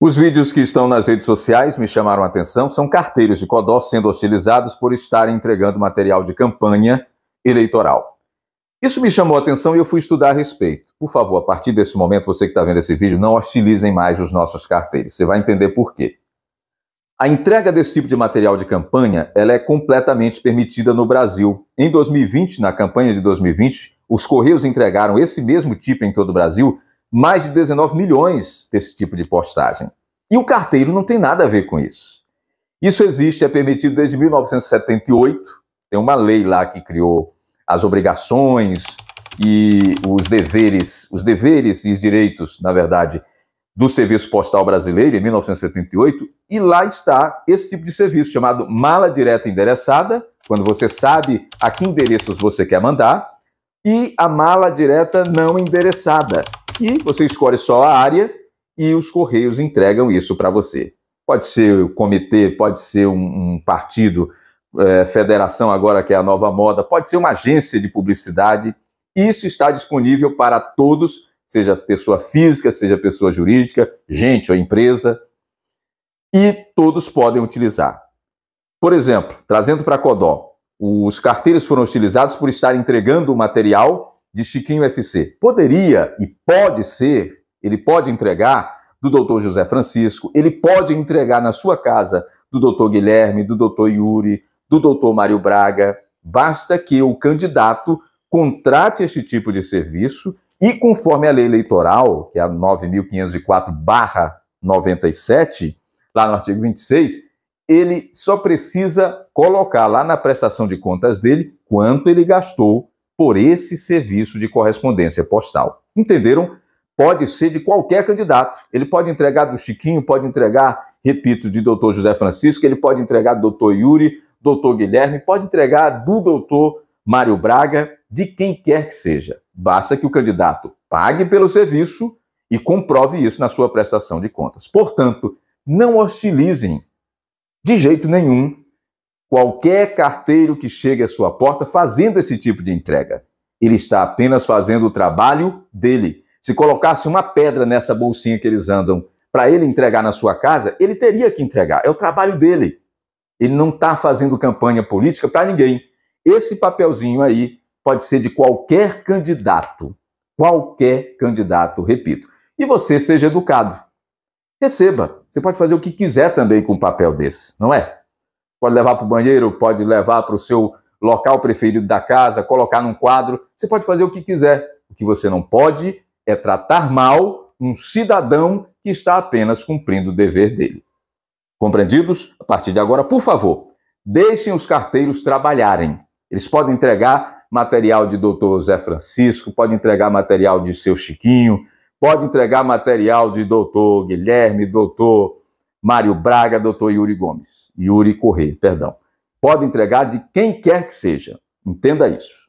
Os vídeos que estão nas redes sociais me chamaram a atenção. São carteiros de Codó sendo hostilizados por estarem entregando material de campanha eleitoral. Isso me chamou a atenção e eu fui estudar a respeito. Por favor, a partir desse momento, você que está vendo esse vídeo, não hostilizem mais os nossos carteiros. Você vai entender por quê. A entrega desse tipo de material de campanha ela é completamente permitida no Brasil. Em 2020, na campanha de 2020, os Correios entregaram esse mesmo tipo em todo o Brasil mais de 19 milhões desse tipo de postagem. E o carteiro não tem nada a ver com isso. Isso existe, é permitido desde 1978, tem uma lei lá que criou as obrigações e os deveres, os deveres e os direitos, na verdade, do Serviço Postal Brasileiro, em 1978, e lá está esse tipo de serviço, chamado mala direta endereçada, quando você sabe a que endereços você quer mandar, e a mala direta não endereçada, e você escolhe só a área e os Correios entregam isso para você. Pode ser o comitê, pode ser um, um partido, é, federação agora que é a nova moda, pode ser uma agência de publicidade. Isso está disponível para todos, seja pessoa física, seja pessoa jurídica, gente ou empresa, e todos podem utilizar. Por exemplo, trazendo para Codó, os carteiros foram utilizados por estar entregando o material de Chiquinho FC. Poderia e pode ser, ele pode entregar do doutor José Francisco, ele pode entregar na sua casa do doutor Guilherme, do doutor Yuri, do doutor Mário Braga. Basta que o candidato contrate este tipo de serviço e, conforme a lei eleitoral, que é a 9504-97, lá no artigo 26, ele só precisa colocar lá na prestação de contas dele quanto ele gastou por esse serviço de correspondência postal. Entenderam? Pode ser de qualquer candidato. Ele pode entregar do Chiquinho, pode entregar, repito, de doutor José Francisco, ele pode entregar do doutor Yuri, doutor Guilherme, pode entregar do doutor Mário Braga, de quem quer que seja. Basta que o candidato pague pelo serviço e comprove isso na sua prestação de contas. Portanto, não hostilizem de jeito nenhum qualquer carteiro que chegue à sua porta fazendo esse tipo de entrega. Ele está apenas fazendo o trabalho dele. Se colocasse uma pedra nessa bolsinha que eles andam para ele entregar na sua casa, ele teria que entregar. É o trabalho dele. Ele não está fazendo campanha política para ninguém. Esse papelzinho aí pode ser de qualquer candidato. Qualquer candidato, repito. E você seja educado. Receba. Você pode fazer o que quiser também com um papel desse, não é? pode levar para o banheiro, pode levar para o seu local preferido da casa, colocar num quadro, você pode fazer o que quiser. O que você não pode é tratar mal um cidadão que está apenas cumprindo o dever dele. Compreendidos? A partir de agora, por favor, deixem os carteiros trabalharem. Eles podem entregar material de Dr. Zé Francisco, pode entregar material de seu Chiquinho, pode entregar material de Dr. Guilherme, Dr. Mário Braga, doutor Yuri Gomes, Yuri Correia, perdão. Pode entregar de quem quer que seja. Entenda isso.